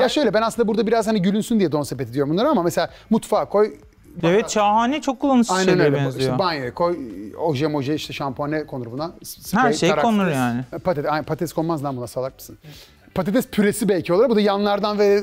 Ya şöyle ben aslında burada biraz hani gülünsün diye don sepeti diyorum bunları ama mesela mutfağa koy Evet şahane çok kullanışlı Aynen şeylere öyle. İşte banyoya koy, oje moje işte şampuan konur buna? Spray, Her şey tarak, konur yani. Patates, ay, patates konmaz lan buna salak mısın? Patates püresi belki olur. Bu da yanlardan ve